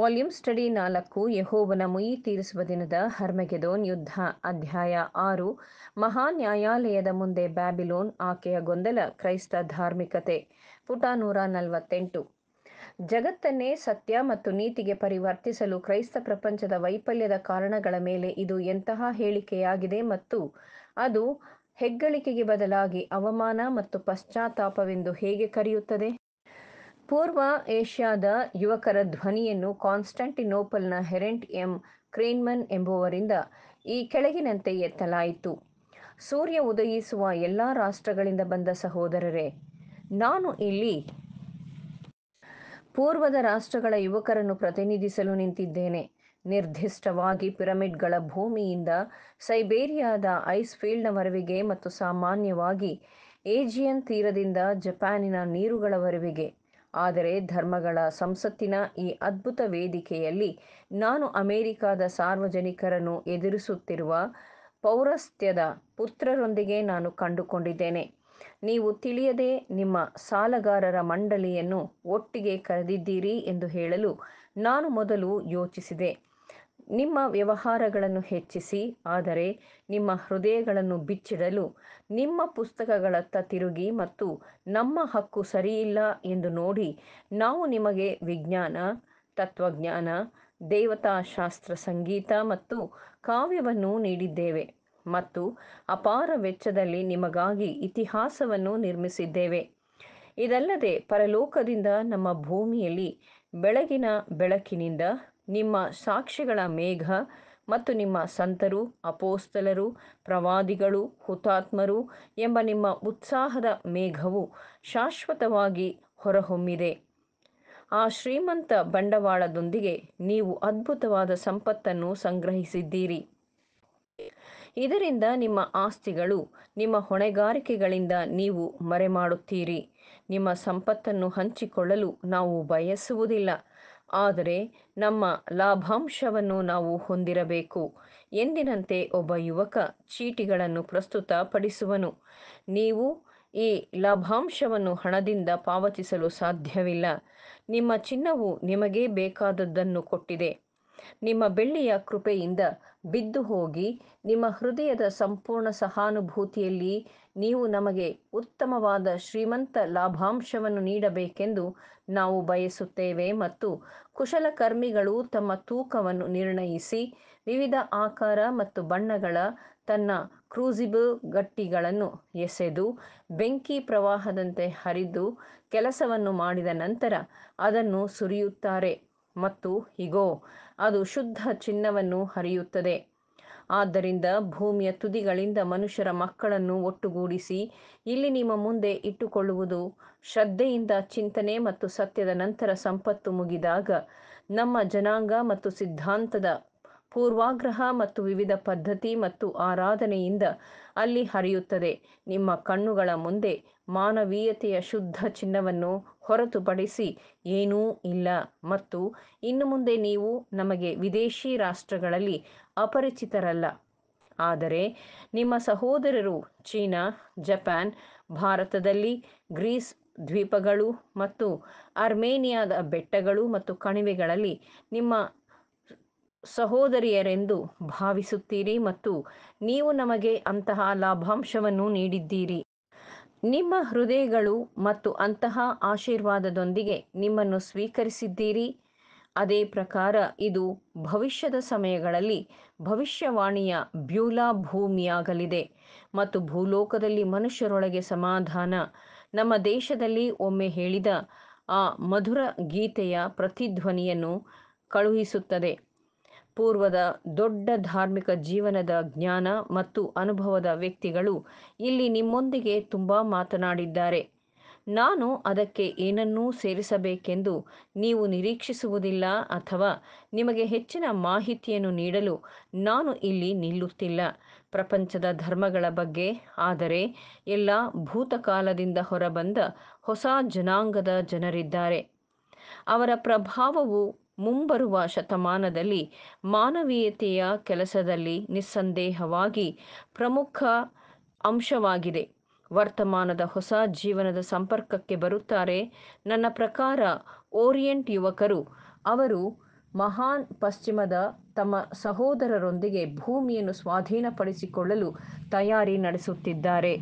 volume study ನಾಲ್ಕು ಯಹೋವನ ಮುಯಿ ತೀರಿಸುವ ದಿನದ ಹರ್ಮಗೆದೋನ್ ಯುದ್ಧ ಅಧ್ಯಾಯ ಆರು ಮಹಾ ನ್ಯಾಯಾಲಯದ ಮುಂದೆ ಬ್ಯಾಬಿಲೋನ್ ಆಕೆಯ ಗೊಂದಲ ಕ್ರೈಸ್ತ ಧಾರ್ಮಿಕತೆ ಪುಟ ನೂರ ನಲವತ್ತೆಂಟು ಜಗತ್ತನ್ನೇ ಸತ್ಯ ಮತ್ತು ನೀತಿಗೆ ಪರಿವರ್ತಿಸಲು ಕ್ರೈಸ್ತ ಪ್ರಪಂಚದ ವೈಫಲ್ಯದ ಕಾರಣಗಳ ಮೇಲೆ ಇದು ಎಂತಹ ಹೇಳಿಕೆಯಾಗಿದೆ ಮತ್ತು ಅದು ಹೆಗ್ಗಳಿಕೆಗೆ ಬದಲಾಗಿ ಅವಮಾನ ಮತ್ತು ಪಶ್ಚಾತ್ತಾಪವೆಂದು ಹೇಗೆ ಕರೆಯುತ್ತದೆ ಪೂರ್ವ ಏಷ್ಯಾದ ಯುವಕರ ಧ್ವನಿಯನ್ನು ಕಾನ್ಸ್ಟಾಂಟಿನೋಪಲ್ನ ಹೆರೆಂಟ್ ಎಂ ಕ್ರೇನ್ಮನ್ ಎಂಬುವರಿಂದ ಈ ಕೆಳಗಿನಂತೆ ಎತ್ತಲಾಯಿತು ಸೂರ್ಯ ಉದಯಿಸುವ ಎಲ್ಲ ರಾಷ್ಟ್ರಗಳಿಂದ ಬಂದ ಸಹೋದರರೇ ನಾನು ಇಲ್ಲಿ ಪೂರ್ವದ ರಾಷ್ಟ್ರಗಳ ಯುವಕರನ್ನು ಪ್ರತಿನಿಧಿಸಲು ನಿಂತಿದ್ದೇನೆ ನಿರ್ದಿಷ್ಟವಾಗಿ ಪಿರಮಿಡ್ಗಳ ಭೂಮಿಯಿಂದ ಸೈಬೇರಿಯಾದ ಐಸ್ ಫೀಲ್ಡ್ನವರೆವಿಗೆ ಮತ್ತು ಸಾಮಾನ್ಯವಾಗಿ ಏಜಿಯನ್ ತೀರದಿಂದ ಜಪಾನಿನ ನೀರುಗಳವರೆವಿಗೆ ಆದರೆ ಧರ್ಮಗಳ ಸಂಸತ್ತಿನ ಈ ಅದ್ಭುತ ವೇದಿಕೆಯಲ್ಲಿ ನಾನು ಅಮೆರಿಕಾದ ಸಾರ್ವಜನಿಕರನ್ನು ಎದುರಿಸುತ್ತಿರುವ ಪೌರಸ್ತ್ಯದ ಪುತ್ರರೊಂದಿಗೆ ನಾನು ಕಂಡುಕೊಂಡಿದ್ದೇನೆ ನೀವು ತಿಳಿಯದೆ ನಿಮ್ಮ ಸಾಲಗಾರರ ಮಂಡಳಿಯನ್ನು ಒಟ್ಟಿಗೆ ಕರೆದಿದ್ದೀರಿ ಎಂದು ಹೇಳಲು ನಾನು ಮೊದಲು ಯೋಚಿಸಿದೆ ನಿಮ್ಮ ವ್ಯವಹಾರಗಳನ್ನು ಹೆಚ್ಚಿಸಿ ಆದರೆ ನಿಮ್ಮ ಹೃದಯಗಳನ್ನು ಬಿಚ್ಚಿಡಲು ನಿಮ್ಮ ಪುಸ್ತಕಗಳತ್ತ ತಿರುಗಿ ಮತ್ತು ನಮ್ಮ ಹಕ್ಕು ಸರಿಯಿಲ್ಲ ಎಂದು ನೋಡಿ ನಾವು ನಿಮಗೆ ವಿಜ್ಞಾನ ತತ್ವಜ್ಞಾನ ದೇವತಾಶಾಸ್ತ್ರ ಸಂಗೀತ ಮತ್ತು ಕಾವ್ಯವನ್ನು ನೀಡಿದ್ದೇವೆ ಮತ್ತು ಅಪಾರ ವೆಚ್ಚದಲ್ಲಿ ನಿಮಗಾಗಿ ಇತಿಹಾಸವನ್ನು ನಿರ್ಮಿಸಿದ್ದೇವೆ ಇದಲ್ಲದೆ ಪರಲೋಕದಿಂದ ನಮ್ಮ ಭೂಮಿಯಲ್ಲಿ ಬೆಳಗಿನ ಬೆಳಕಿನಿಂದ ನಿಮ್ಮ ಸಾಕ್ಷಿಗಳ ಮೇಘ ಮತ್ತು ನಿಮ್ಮ ಸಂತರು ಅಪೋಸ್ತಲರು ಪ್ರವಾದಿಗಳು ಹುತಾತ್ಮರು ಎಂಬ ನಿಮ್ಮ ಉತ್ಸಾಹದ ಮೇಘವು ಶಾಶ್ವತವಾಗಿ ಹೊರಹೊಮ್ಮಿದೆ ಆ ಶ್ರೀಮಂತ ಬಂಡವಾಳದೊಂದಿಗೆ ನೀವು ಅದ್ಭುತವಾದ ಸಂಪತ್ತನ್ನು ಸಂಗ್ರಹಿಸಿದ್ದೀರಿ ಇದರಿಂದ ನಿಮ್ಮ ಆಸ್ತಿಗಳು ನಿಮ್ಮ ಹೊಣೆಗಾರಿಕೆಗಳಿಂದ ನೀವು ಮರೆಮಾಡುತ್ತೀರಿ ನಿಮ್ಮ ಸಂಪತ್ತನ್ನು ಹಂಚಿಕೊಳ್ಳಲು ನಾವು ಬಯಸುವುದಿಲ್ಲ ಆದರೆ ನಮ್ಮ ಲಾಭಾಂಶವನ್ನು ನಾವು ಹೊಂದಿರಬೇಕು ಎಂದಿನಂತೆ ಒಬ್ಬ ಯುವಕ ಚೀಟಿಗಳನ್ನು ಪ್ರಸ್ತುತ ಪಡಿಸುವನು ನೀವು ಈ ಲಾಭಾಂಶವನ್ನು ಹಣದಿಂದ ಪಾವತಿಸಲು ಸಾಧ್ಯವಿಲ್ಲ ನಿಮ್ಮ ಚಿನ್ನವು ನಿಮಗೇ ಬೇಕಾದದ್ದನ್ನು ಕೊಟ್ಟಿದೆ ನಿಮ್ಮ ಬೆಳ್ಳಿಯ ಕೃಪೆಯಿಂದ ಬಿದ್ದು ಹೋಗಿ ನಿಮ್ಮ ಹೃದಯದ ಸಂಪೂರ್ಣ ಸಹಾನುಭೂತಿಯಲ್ಲಿ ನೀವು ನಮಗೆ ಉತ್ತಮವಾದ ಶ್ರೀಮಂತ ಲಾಭಾಂಶವನ್ನು ನೀಡಬೇಕೆಂದು ನಾವು ಬಯಸುತ್ತೇವೆ ಮತ್ತು ಕುಶಲಕರ್ಮಿಗಳು ತಮ್ಮ ತೂಕವನ್ನು ನಿರ್ಣಯಿಸಿ ವಿವಿಧ ಆಕಾರ ಮತ್ತು ಬಣ್ಣಗಳ ತನ್ನ ಕ್ರೂಸಿಬಲ್ ಗಟ್ಟಿಗಳನ್ನು ಎಸೆದು ಬೆಂಕಿ ಪ್ರವಾಹದಂತೆ ಹರಿದು ಕೆಲಸವನ್ನು ಮಾಡಿದ ನಂತರ ಅದನ್ನು ಸುರಿಯುತ್ತಾರೆ ಮತ್ತು ಇಗೋ ಅದು ಶುದ್ಧ ಚಿನ್ನವನ್ನು ಹರಿಯುತ್ತದೆ ಆದ್ದರಿಂದ ಭೂಮಿಯ ತುದಿಗಳಿಂದ ಮನುಷ್ಯರ ಮಕ್ಕಳನ್ನು ಒಟ್ಟುಗೂಡಿಸಿ ಇಲ್ಲಿ ನಿಮ್ಮ ಮುಂದೆ ಇಟ್ಟುಕೊಳ್ಳುವುದು ಶ್ರದ್ಧೆಯಿಂದ ಚಿಂತನೆ ಮತ್ತು ಸತ್ಯದ ನಂತರ ಸಂಪತ್ತು ಮುಗಿದಾಗ ನಮ್ಮ ಜನಾಂಗ ಮತ್ತು ಸಿದ್ಧಾಂತದ ಪೂರ್ವಾಗ್ರಹ ಮತ್ತು ವಿವಿಧ ಪದ್ಧತಿ ಮತ್ತು ಆರಾಧನೆಯಿಂದ ಅಲ್ಲಿ ಹರಿಯುತ್ತದೆ ನಿಮ್ಮ ಕಣ್ಣುಗಳ ಮುಂದೆ ಮಾನವೀಯತೆಯ ಶುದ್ಧ ಚಿನ್ನವನ್ನು ಹೊರತುಪಡಿಸಿ ಏನೂ ಇಲ್ಲ ಮತ್ತು ಇನ್ನು ಮುಂದೆ ನೀವು ನಮಗೆ ವಿದೇಶಿ ರಾಷ್ಟ್ರಗಳಲ್ಲಿ ಅಪರಿಚಿತರಲ್ಲ ಆದರೆ ನಿಮ್ಮ ಸಹೋದರರು ಚೀನಾ ಜಪಾನ್ ಭಾರತದಲ್ಲಿ ಗ್ರೀಸ್ ದ್ವೀಪಗಳು ಮತ್ತು ಅರ್ಮೇನಿಯಾದ ಬೆಟ್ಟಗಳು ಮತ್ತು ಕಣಿವೆಗಳಲ್ಲಿ ನಿಮ್ಮ ಸಹೋದರಿಯರೆಂದು ಭಾವಿಸುತ್ತೀರಿ ಮತ್ತು ನೀವು ನಮಗೆ ಅಂತಹ ಲಾಭಾಂಶವನ್ನು ನೀಡಿದ್ದೀರಿ ನಿಮ್ಮ ಹೃದಯಗಳು ಮತ್ತು ಅಂತಹ ಆಶೀರ್ವಾದದೊಂದಿಗೆ ನಿಮ್ಮನ್ನು ಸ್ವೀಕರಿಸಿದ್ದೀರಿ ಅದೇ ಪ್ರಕಾರ ಇದು ಭವಿಷ್ಯದ ಸಮಯಗಳಲ್ಲಿ ಭವಿಷ್ಯವಾಣಿಯ ಬ್ಯೂಲಾ ಭೂಮಿಯಾಗಲಿದೆ ಮತ್ತು ಭೂಲೋಕದಲ್ಲಿ ಮನುಷ್ಯರೊಳಗೆ ಸಮಾಧಾನ ನಮ್ಮ ದೇಶದಲ್ಲಿ ಒಮ್ಮೆ ಹೇಳಿದ ಆ ಮಧುರ ಗೀತೆಯ ಪ್ರತಿಧ್ವನಿಯನ್ನು ಕಳುಹಿಸುತ್ತದೆ ಪೂರ್ವದ ದೊಡ್ಡ ಧಾರ್ಮಿಕ ಜೀವನದ ಜ್ಞಾನ ಮತ್ತು ಅನುಭವದ ವ್ಯಕ್ತಿಗಳು ಇಲ್ಲಿ ನಿಮ್ಮೊಂದಿಗೆ ತುಂಬ ಮಾತನಾಡಿದ್ದಾರೆ ನಾನು ಅದಕ್ಕೆ ಏನನ್ನೂ ಸೇರಿಸಬೇಕೆಂದು ನೀವು ನಿರೀಕ್ಷಿಸುವುದಿಲ್ಲ ಅಥವಾ ನಿಮಗೆ ಹೆಚ್ಚಿನ ಮಾಹಿತಿಯನ್ನು ನೀಡಲು ನಾನು ಇಲ್ಲಿ ನಿಲ್ಲುತ್ತಿಲ್ಲ ಪ್ರಪಂಚದ ಧರ್ಮಗಳ ಬಗ್ಗೆ ಆದರೆ ಎಲ್ಲ ಭೂತಕಾಲದಿಂದ ಹೊರಬಂದ ಹೊಸ ಜನಾಂಗದ ಜನರಿದ್ದಾರೆ ಅವರ ಪ್ರಭಾವವು ಮುಂಬರುವ ಶತಮಾನದಲ್ಲಿ ಮಾನವೀಯತೆಯ ಕೆಲಸದಲ್ಲಿ ನಿಸ್ಸಂದೇಹವಾಗಿ ಪ್ರಮುಖ ಅಂಶವಾಗಿದೆ ವರ್ತಮಾನದ ಹೊಸ ಜೀವನದ ಸಂಪರ್ಕಕ್ಕೆ ಬರುತ್ತಾರೆ ನನ್ನ ಪ್ರಕಾರ ಓರಿಯೆಂಟ್ ಯುವಕರು ಅವರು ಮಹಾನ್ ಪಶ್ಚಿಮದ ತಮ್ಮ ಸಹೋದರರೊಂದಿಗೆ ಭೂಮಿಯನ್ನು ಸ್ವಾಧೀನಪಡಿಸಿಕೊಳ್ಳಲು ತಯಾರಿ ನಡೆಸುತ್ತಿದ್ದಾರೆ